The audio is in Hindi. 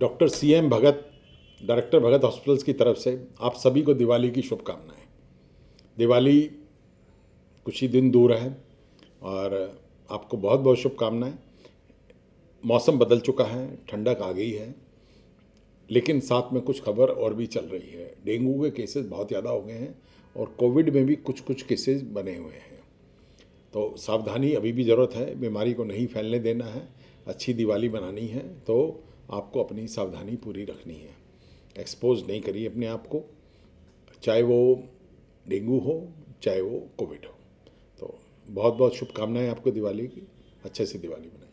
doctor C M Bhagat director Bhagat hospitals की तरफ से आप सभी को दिवाली की शुभकामनाएं दिवाली कुछ ही दिन दूर है और आपको बहुत बहुत शुभकामनाएं मौसम बदल चुका है ठंडक आ गई है लेकिन साथ में कुछ खबर और भी चल रही है डेंगू के केसेस बहुत ज़्यादा हो गए हैं और कोविड में भी कुछ कुछ केसेस बने हुए हैं तो सावधानी अभी भी ज़रूरत है बीमारी को नहीं फैलने देना है अच्छी दिवाली बनानी है तो आपको अपनी सावधानी पूरी रखनी है एक्सपोज नहीं करिए अपने आप को चाहे वो डेंगू हो चाहे वो कोविड हो तो बहुत बहुत शुभकामनाएं आपको दिवाली की अच्छे से दिवाली मनाएं